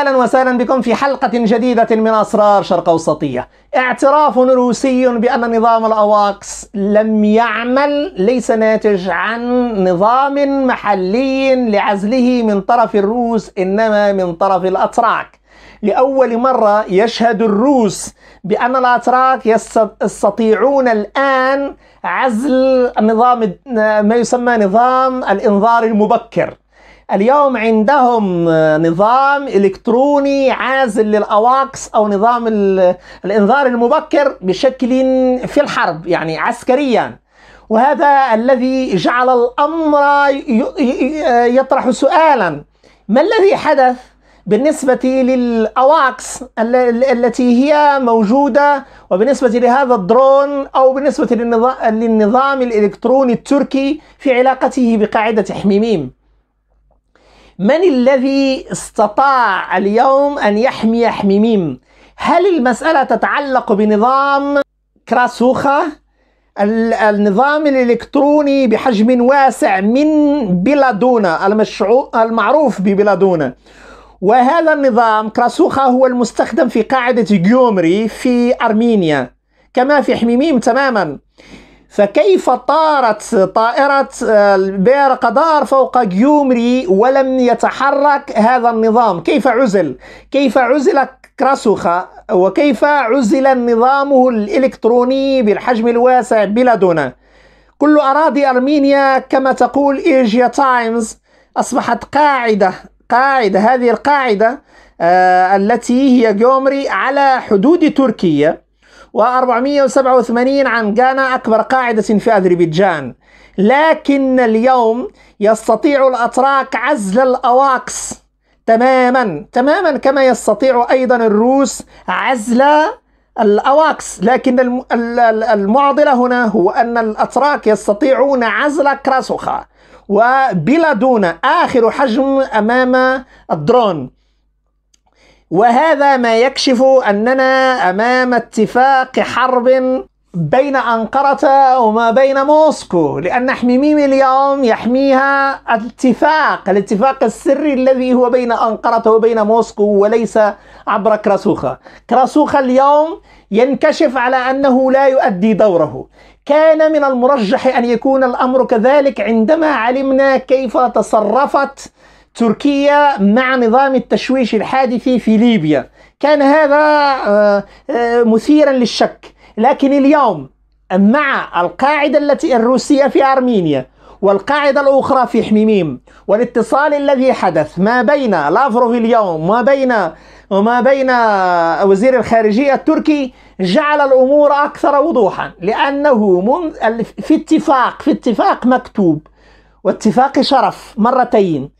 اهلا وسهلا بكم في حلقة جديدة من اسرار شرق اوسطية. اعتراف روسي بان نظام الاواكس لم يعمل ليس ناتج عن نظام محلي لعزله من طرف الروس انما من طرف الاتراك. لأول مرة يشهد الروس بأن الأتراك يستطيعون الآن عزل نظام ما يسمى نظام الإنذار المبكر اليوم عندهم نظام إلكتروني عازل للأواقس أو نظام الإنذار المبكر بشكل في الحرب يعني عسكريا وهذا الذي جعل الأمر يطرح سؤالا ما الذي حدث بالنسبة للأواكس التي هي موجودة وبالنسبة لهذا الدرون أو بالنسبة للنظام الإلكتروني التركي في علاقته بقاعدة حميميم من الذي استطاع اليوم أن يحمي حميميم هل المسألة تتعلق بنظام كراسوخا النظام الإلكتروني بحجم واسع من بلادونا المعروف ببلادونا وهذا النظام كراسوخا هو المستخدم في قاعدة جيومري في أرمينيا كما في حميميم تماما فكيف طارت طائرة آه، البير قدار فوق جيومري ولم يتحرك هذا النظام كيف عزل كيف عزل كراسوخا وكيف عزل نظامه الإلكتروني بالحجم الواسع بلادنا كل أراضي أرمينيا كما تقول إيجيا تايمز أصبحت قاعدة قاعدة هذه القاعدة آه التي هي جيومري على حدود تركيا و487 عن غانا أكبر قاعدة في أذربيجان لكن اليوم يستطيع الأتراك عزل الأواكس تماما تماما كما يستطيع أيضا الروس عزل الأواكس لكن المعضلة هنا هو أن الأتراك يستطيعون عزل كراسوخا وبلا دون آخر حجم أمام الدرون وهذا ما يكشف أننا أمام اتفاق حرب بين أنقرة وما بين موسكو لأن حميميم اليوم يحميها اتفاق الاتفاق السري الذي هو بين أنقرة وبين موسكو وليس عبر كراسوخة كراسوخة اليوم ينكشف على أنه لا يؤدي دوره كان من المرجح أن يكون الأمر كذلك عندما علمنا كيف تصرفت تركيا مع نظام التشويش الحادث في ليبيا كان هذا آه، آه، مثيرا للشك لكن اليوم مع القاعدة التي الروسية في أرمينيا والقاعدة الأخرى في حميميم والاتصال الذي حدث ما بين لافروف اليوم وما بين وما بين آه، وزير الخارجية التركي جعل الأمور أكثر وضوحا لأنه من في اتفاق في اتفاق مكتوب واتفاق شرف مرتين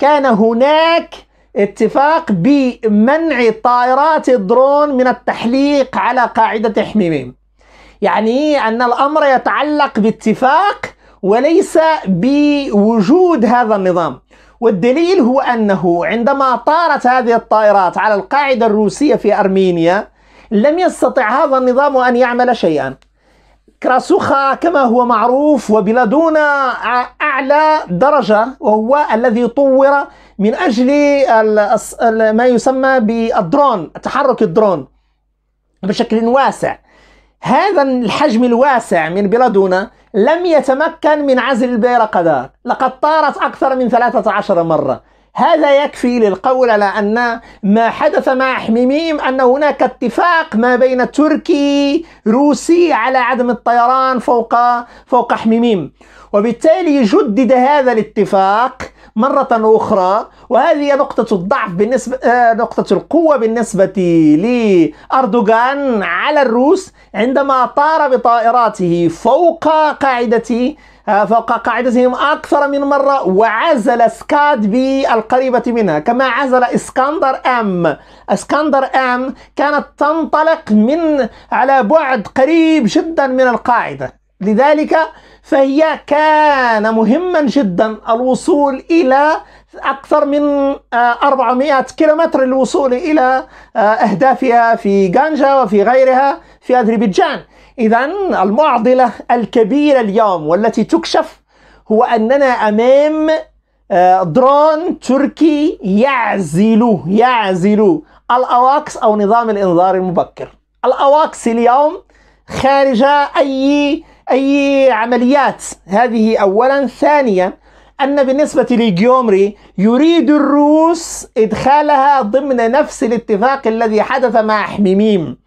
كان هناك اتفاق بمنع طائرات الدرون من التحليق على قاعدة حميميم يعني أن الأمر يتعلق باتفاق وليس بوجود هذا النظام والدليل هو أنه عندما طارت هذه الطائرات على القاعدة الروسية في أرمينيا لم يستطع هذا النظام أن يعمل شيئا كراسوخا كما هو معروف وبلادونا أعلى درجة وهو الذي طور من أجل ما يسمى بالدرون تحرك الدرون بشكل واسع هذا الحجم الواسع من بلادونا لم يتمكن من عزل البيرقدار لقد طارت أكثر من 13 مرة هذا يكفي للقول على أن ما حدث مع حميميم أن هناك اتفاق ما بين تركي روسي على عدم الطيران فوق فوق حميميم وبالتالي جدد هذا الاتفاق مرة أخرى وهذه نقطة الضعف بالنسبة آه، نقطة القوة بالنسبة لأردوغان على الروس عندما طار بطائراته فوق قاعدة آه، فوق قاعدتهم أكثر من مرة وعزل سكاد بي القريبة منها كما عزل اسكندر أم اسكندر أم كانت تنطلق من على بعد قريب جدا من القاعدة لذلك فهي كان مهما جدا الوصول إلى أكثر من 400 آه، كيلومتر للوصول إلى آه، أهدافها في غانجا وفي غيرها في أذربيجان إذا المعضلة الكبيرة اليوم والتي تكشف هو أننا أمام آه، درون تركي يعزل يعزل الأواكس أو نظام الإنذار المبكر الأواكس اليوم خارج أي أي عمليات هذه أولا ثانيا أن بالنسبة لجيومري يريد الروس إدخالها ضمن نفس الاتفاق الذي حدث مع حميميم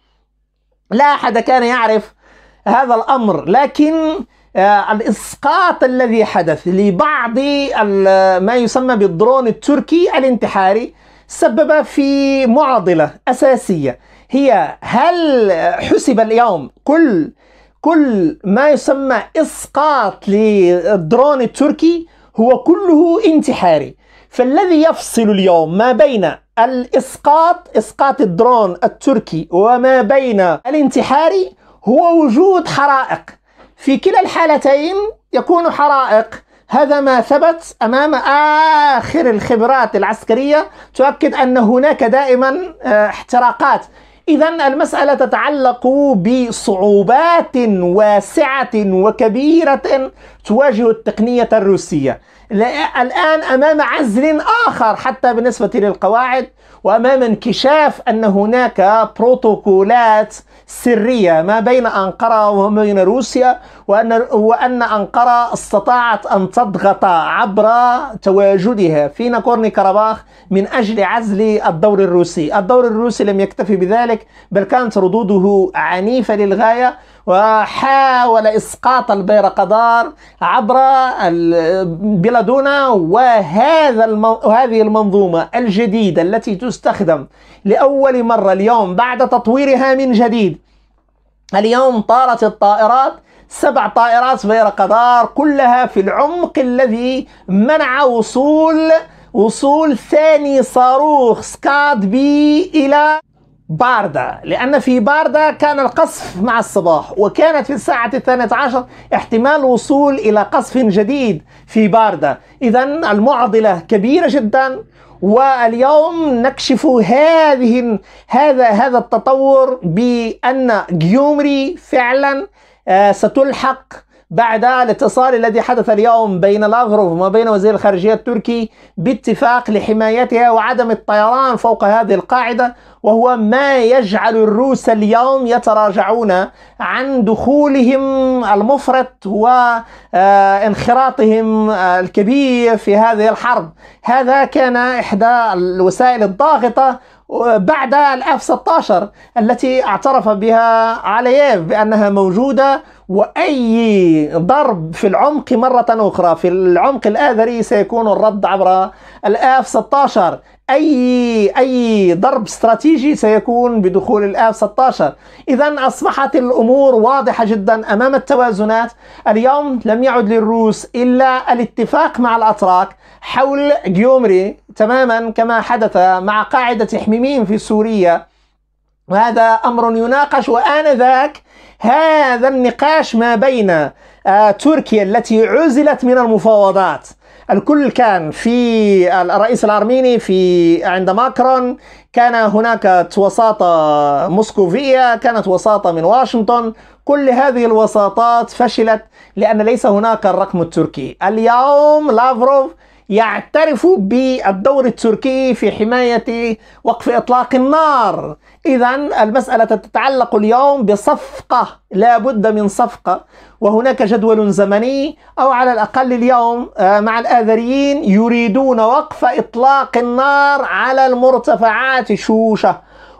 لا أحد كان يعرف هذا الأمر لكن آه، الإسقاط الذي حدث لبعض ما يسمى بالدرون التركي الانتحاري سبب في معضلة أساسية هي هل حسب اليوم كل كل ما يسمى إسقاط للدرون التركي هو كله انتحاري فالذي يفصل اليوم ما بين الإسقاط إسقاط الدرون التركي وما بين الانتحاري هو وجود حرائق في كلا الحالتين يكون حرائق هذا ما ثبت أمام آخر الخبرات العسكرية تؤكد أن هناك دائما آه، احتراقات إذا المسألة تتعلق بصعوبات واسعة وكبيرة تواجه التقنية الروسية الآن أمام عزل آخر حتى بالنسبة للقواعد وأمام انكشاف أن هناك بروتوكولات سرية ما بين أنقرة وما بين روسيا وأن, وأن أنقرة استطاعت أن تضغط عبر تواجدها في ناكورني كرباخ من أجل عزل الدور الروسي الدور الروسي لم يكتفي بذلك بل كانت ردوده عنيفة للغاية وحاول إسقاط البيرقدار عبر بلادونا وهذا هذه المنظومة الجديدة التي تستخدم لأول مرة اليوم بعد تطويرها من جديد اليوم طارت الطائرات سبع طائرات بيرقدار كلها في العمق الذي منع وصول وصول ثاني صاروخ سكاد بي إلى باردة لأن في باردة كان القصف مع الصباح وكانت في الساعة الثانية عشر احتمال وصول إلى قصف جديد في باردة إذا المعضلة كبيرة جدا واليوم نكشف هذه هذا هذا التطور بأن جيومري فعلا آه، ستلحق بعد الاتصال الذي حدث اليوم بين لاغروف وما بين وزير الخارجية التركي باتفاق لحمايتها وعدم الطيران فوق هذه القاعدة وهو ما يجعل الروس اليوم يتراجعون عن دخولهم المفرط وانخراطهم آه، آه، الكبير في هذه الحرب هذا كان إحدى الوسائل الضاغطة بعد الاف 16 التي اعترف بها علييف بانها موجوده واي ضرب في العمق مره اخرى في العمق الاذري سيكون الرد عبر الاف 16 أي أي ضرب استراتيجي سيكون بدخول الاف 16 إذا أصبحت الأمور واضحة جدا أمام التوازنات اليوم لم يعد للروس إلا الاتفاق مع الأتراك حول جيومري تماما كما حدث مع قاعدة حميمين في سوريا وهذا أمر يناقش وآنذاك هذا النقاش ما بين آه، تركيا التي عزلت من المفاوضات الكل كان في الرئيس الارميني في عند ماكرون كان هناك وساطه موسكوفيه كانت وساطه من واشنطن كل هذه الوساطات فشلت لان ليس هناك الرقم التركي اليوم لافروف يعترف بالدور التركي في حماية وقف إطلاق النار إذا المسألة تتعلق اليوم بصفقة لا بد من صفقة وهناك جدول زمني أو على الأقل اليوم آه، مع الآذريين يريدون وقف إطلاق النار على المرتفعات شوشة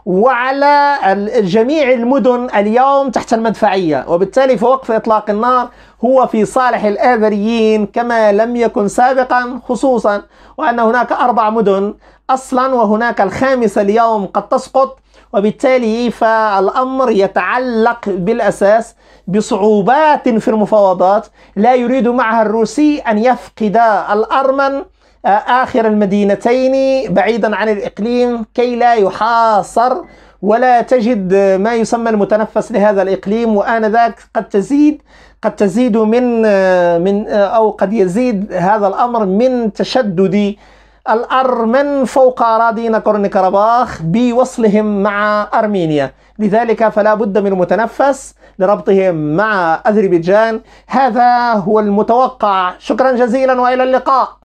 وعلى جميع المدن اليوم تحت المدفعية وبالتالي فوقف إطلاق النار هو في صالح الآذريين كما لم يكن سابقا خصوصا وأن هناك أربع مدن أصلا وهناك الخامسة اليوم قد تسقط وبالتالي فالأمر يتعلق بالأساس بصعوبات في المفاوضات لا يريد معها الروسي أن يفقد الأرمن آه، آخر المدينتين بعيدا عن الإقليم كي لا يحاصر ولا تجد ما يسمى المتنفس لهذا الإقليم وآنذاك قد تزيد قد تزيد من آه، من آه، أو قد يزيد هذا الأمر من تشدد الأرمن فوق أراضي ناكورني كرباخ بوصلهم مع أرمينيا لذلك فلا بد من متنفس لربطهم مع أذربيجان هذا هو المتوقع شكرا جزيلا وإلى اللقاء